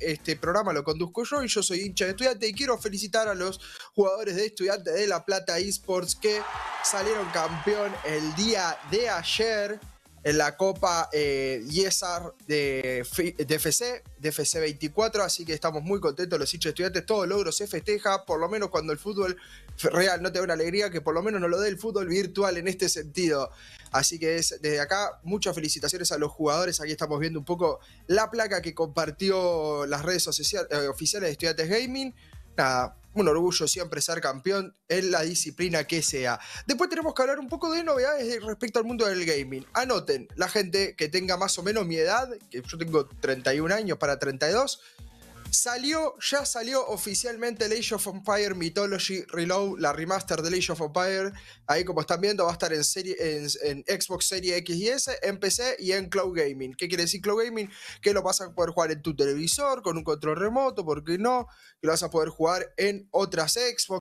Este programa lo conduzco yo y yo soy hincha de estudiante y quiero felicitar a los jugadores de Estudiantes de La Plata Esports que salieron campeón el día de ayer en la Copa eh, Yesar de, FC, de FC 24, así que estamos muy contentos los hinchas estudiantes, todo logro se festeja, por lo menos cuando el fútbol real no te da una alegría, que por lo menos nos lo dé el fútbol virtual en este sentido. Así que es, desde acá, muchas felicitaciones a los jugadores, aquí estamos viendo un poco la placa que compartió las redes sociales, eh, oficiales de Estudiantes Gaming, nada, un orgullo siempre ser campeón en la disciplina que sea. Después tenemos que hablar un poco de novedades respecto al mundo del gaming. Anoten, la gente que tenga más o menos mi edad, que yo tengo 31 años para 32, Salió, ya salió oficialmente el Age of Empire Mythology Reload, la remaster del Age of Empire. Ahí como están viendo va a estar en, serie, en, en, Xbox Series X y S, en PC y en Cloud Gaming. ¿Qué quiere decir Cloud Gaming? Que lo vas a poder jugar en tu televisor, con un control remoto, ¿por qué no? Que lo vas a poder jugar en otras Xbox.